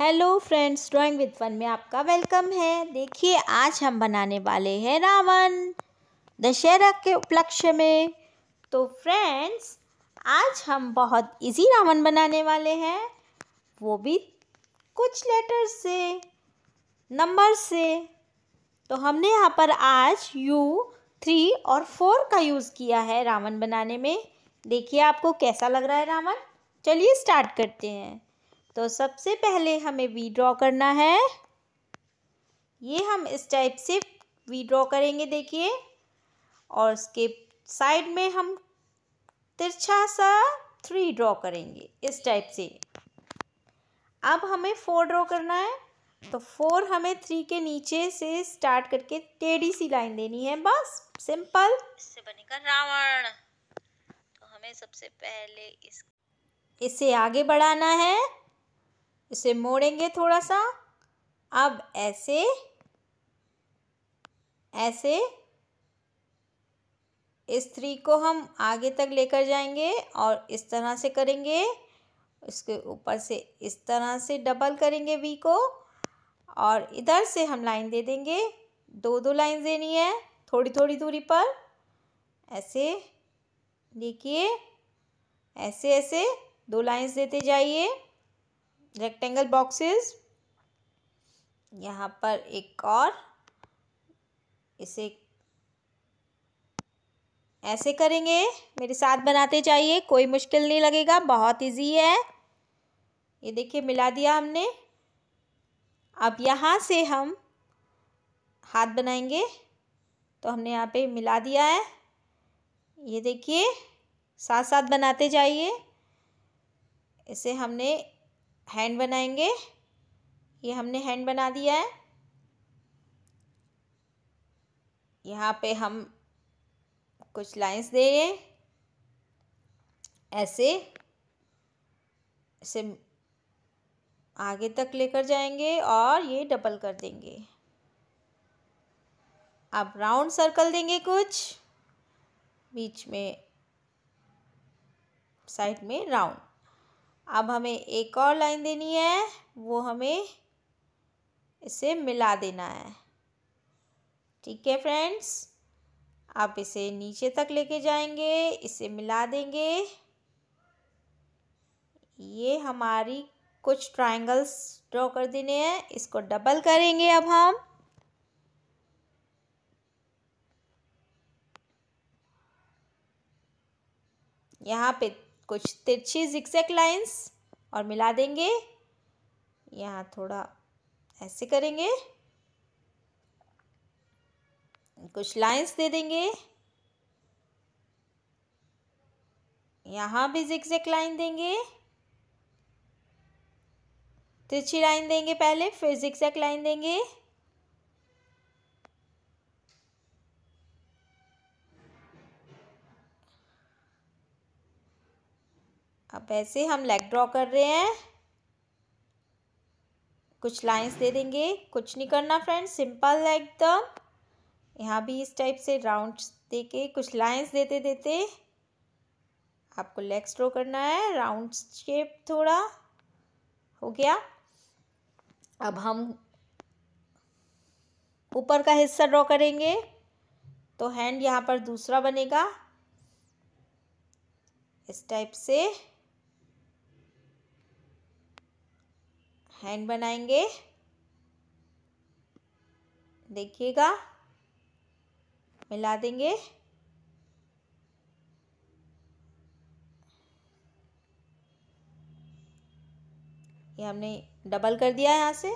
hello friends drawing with fun में आपका welcome है देखिए आज हम बनाने वाले हैं रावण दशहरा के उपलक्ष्य में तो फ्रेंड्स आज हम बहुत इजी रावण बनाने वाले हैं वो भी कुछ लेटर से नंबर से तो हमने यहाँ पर आज यू थ्री और फोर का यूज़ किया है रावण बनाने में देखिए आपको कैसा लग रहा है रावण चलिए स्टार्ट करते हैं तो सबसे पहले हमें ड्रॉ करना है ये हम इस टाइप से ड्रॉ करेंगे देखिए और उसके साइड में हम तिरछा सा थ्री ड्रॉ करेंगे इस टाइप से अब हमें फोर ड्रॉ करना है तो फोर हमें थ्री के नीचे से स्टार्ट करके टेढ़ी सी लाइन देनी है बस सिंपल इससे बनेगा रावण तो हमें सबसे पहले इस इसे आगे बढ़ाना है इसे मोड़ेंगे थोड़ा सा अब ऐसे ऐसे इस थ्री को हम आगे तक लेकर जाएंगे और इस तरह से करेंगे इसके ऊपर से इस तरह से डबल करेंगे वी को और इधर से हम लाइन दे देंगे दो दो लाइन देनी है थोड़ी थोड़ी दूरी पर ऐसे देखिए ऐसे ऐसे दो लाइंस देते जाइए रेक्टेंगल बॉक्सेस यहाँ पर एक और इसे ऐसे करेंगे मेरे साथ बनाते जाइए कोई मुश्किल नहीं लगेगा बहुत इजी है ये देखिए मिला दिया हमने अब यहाँ से हम हाथ बनाएंगे तो हमने यहाँ पे मिला दिया है ये देखिए साथ साथ बनाते जाइए इसे हमने हैंड बनाएंगे ये हमने हैंड बना दिया है यहाँ पे हम कुछ लाइंस दे रहे हैं ऐसे इसे आगे तक लेकर जाएंगे और ये डबल कर देंगे अब राउंड सर्कल देंगे कुछ बीच में साइड में राउंड अब हमें एक और लाइन देनी है वो हमें इसे मिला देना है ठीक है फ्रेंड्स आप इसे नीचे तक लेके जाएंगे इसे मिला देंगे ये हमारी कुछ ट्रायंगल्स ड्रॉ कर देने हैं इसको डबल करेंगे अब हम यहाँ पे कुछ तिरछी जिक्सैक लाइंस और मिला देंगे यहाँ थोड़ा ऐसे करेंगे कुछ लाइंस दे देंगे यहाँ भी जिक्सैक लाइन देंगे तिरछी लाइन देंगे पहले फिर जिक्सैक लाइन देंगे अब ऐसे हम लेग ड्रॉ कर रहे हैं कुछ लाइंस दे देंगे कुछ नहीं करना फ्रेंड्स सिंपल है एकदम यहाँ भी इस टाइप से राउंड दे के कुछ लाइंस देते देते आपको लेग्स ड्रॉ करना है राउंड शेप थोड़ा हो गया अब हम ऊपर का हिस्सा ड्रॉ करेंगे तो हैंड यहाँ पर दूसरा बनेगा इस टाइप से हैंड बनाएंगे देखिएगा मिला देंगे ये हमने डबल कर दिया यहाँ से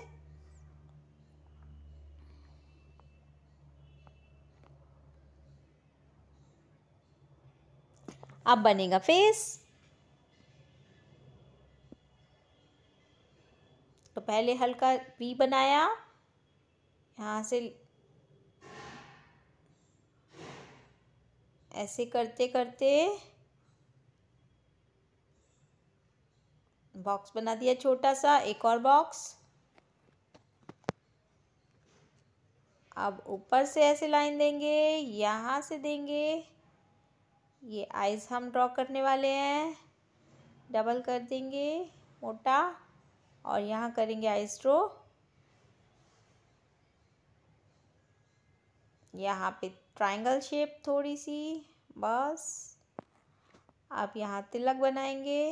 अब बनेगा फेस पहले हल्का पी बनाया यहाँ से ऐसे करते करते बॉक्स बना दिया छोटा सा एक और बॉक्स अब ऊपर से ऐसे लाइन देंगे यहाँ से देंगे ये आइज़ हम ड्रॉ करने वाले हैं डबल कर देंगे मोटा और यहाँ करेंगे आइस्ट्रो यहाँ पे ट्राइंगल शेप थोड़ी सी बस आप यहाँ तिलक बनाएंगे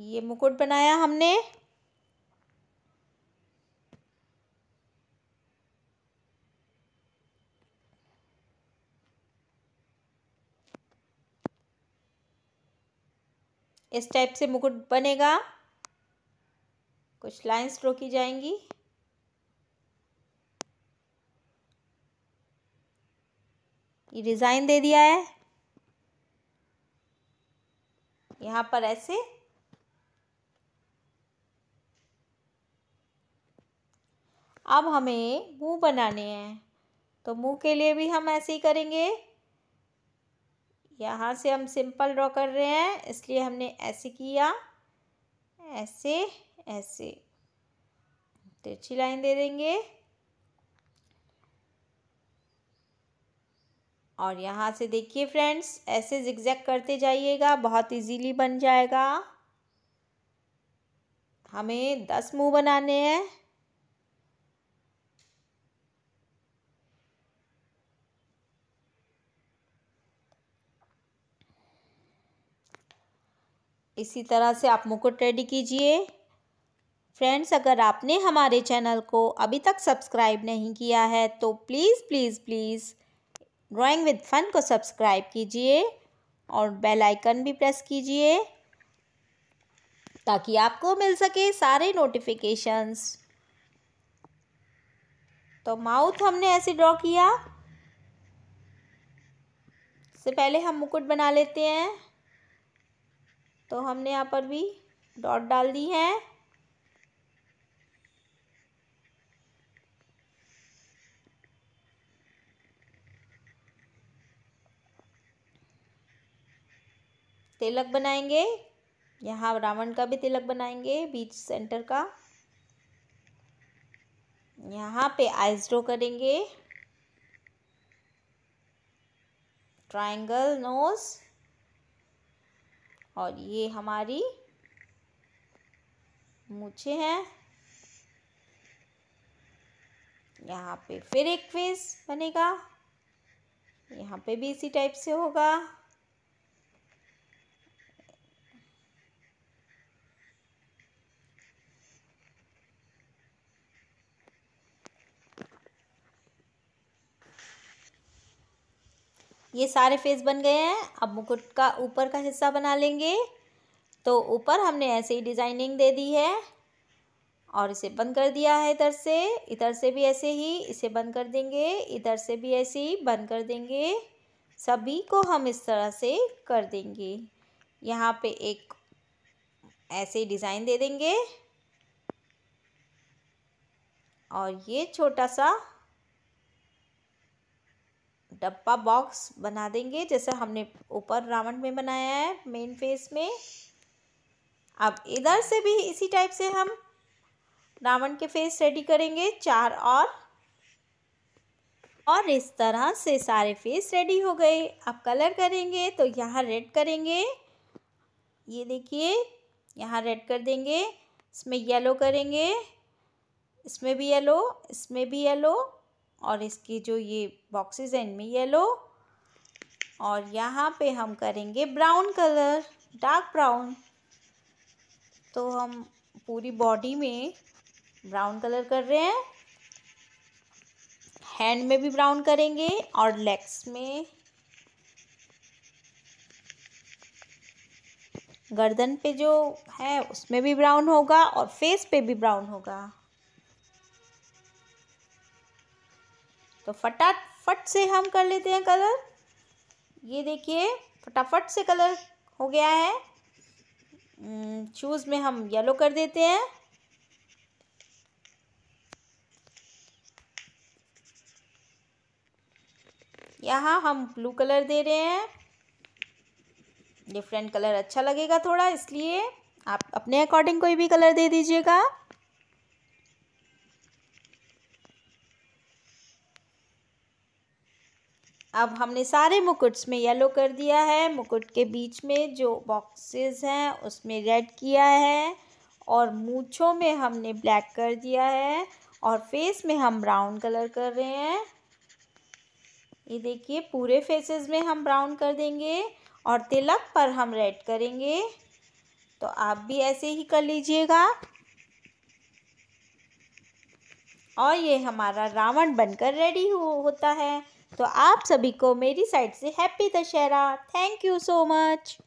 ये मुकुट बनाया हमने इस टाइप से मुकुट बनेगा कुछ लाइंस ड्रॉ की जाएंगी ये डिज़ाइन दे दिया है यहाँ पर ऐसे अब हमें मुंह बनाने हैं तो मुंह के लिए भी हम ऐसे ही करेंगे यहाँ से हम सिंपल ड्रॉ कर रहे हैं इसलिए हमने ऐसे किया ऐसे ऐसे तिरछी लाइन दे देंगे और यहाँ से देखिए फ्रेंड्स ऐसे जिक्जैक करते जाइएगा बहुत इजीली बन जाएगा हमें दस मुंह बनाने हैं इसी तरह से आप मुकुट रेडी कीजिए फ्रेंड्स अगर आपने हमारे चैनल को अभी तक सब्सक्राइब नहीं किया है तो please please please drawing with fun को सब्सक्राइब कीजिए और बेल आइकन भी प्रेस कीजिए ताकि आपको मिल सके सारे नोटिफिकेशंस तो माउथ हमने ऐसे ड्रॉ किया इससे पहले हम मुकुट बना लेते हैं तो हमने यहाँ पर भी डॉट डाल दी है तिलक बनाएंगे यहाँ रावण का भी तिलक बनाएंगे बीच सेंटर का यहाँ पे आइज ड्रो करेंगे ट्राइंगल नोज़ और ये हमारी मूछे हैं यहाँ पे फिर एक फेस बनेगा यहाँ पे भी इसी टाइप से होगा ये सारे फेस बन गए हैं अब मुकुट का ऊपर का हिस्सा बना लेंगे तो ऊपर हमने ऐसे ही डिज़ाइनिंग दे दी है और इसे बंद कर दिया है इधर से इधर से भी ऐसे ही इसे बंद कर देंगे इधर से भी ऐसे ही बंद कर देंगे सभी को हम इस तरह से कर देंगे यहाँ पे एक ऐसे डिज़ाइन दे देंगे और ये छोटा सा डब्बा बॉक्स बना देंगे जैसे हमने ऊपर रावण में बनाया है मेन फेस में अब इधर से भी इसी टाइप से हम रावण के फेस रेडी करेंगे चार और और इस तरह से सारे फेस रेडी हो गए अब कलर करेंगे तो यहाँ रेड करेंगे ये देखिए यहाँ रेड कर देंगे इसमें येलो करेंगे इसमें भी येलो इसमें भी येलो और इसकी जो ये बॉक्सेस हैं इनमें येलो और यहाँ पे हम करेंगे ब्राउन कलर डार्क ब्राउन तो हम पूरी बॉडी में ब्राउन कलर कर रहे हैं हैंड में भी ब्राउन करेंगे और लेग्स में गर्दन पे जो है उसमें भी ब्राउन होगा और फेस पे भी ब्राउन होगा तो फटाफट से हम कर लेते हैं कलर ये देखिए फटाफट से कलर हो गया है शूज़ हम्म, में हम येलो कर देते हैं यहाँ हम ब्लू कलर दे रहे हैं डिफरेंट कलर अच्छा लगेगा थोड़ा इसलिए आप अपने अकॉर्डिंग कोई भी कलर दे दीजिएगा अब हमने सारे मुकुट्स में येलो कर दिया है मुकुट के बीच में जो बॉक्सेस हैं उसमें रेड किया है और मूछों में हमने ब्लैक कर दिया है और फेस में हम ब्राउन कलर कर रहे हैं ये देखिए पूरे फेसेस में हम ब्राउन कर देंगे और तिलक पर हम रेड करेंगे तो आप भी ऐसे ही कर लीजिएगा और ये हमारा रावण बनकर रेडी हो होता है तो आप सभी को मेरी साइड से happy Dussehra thank you so much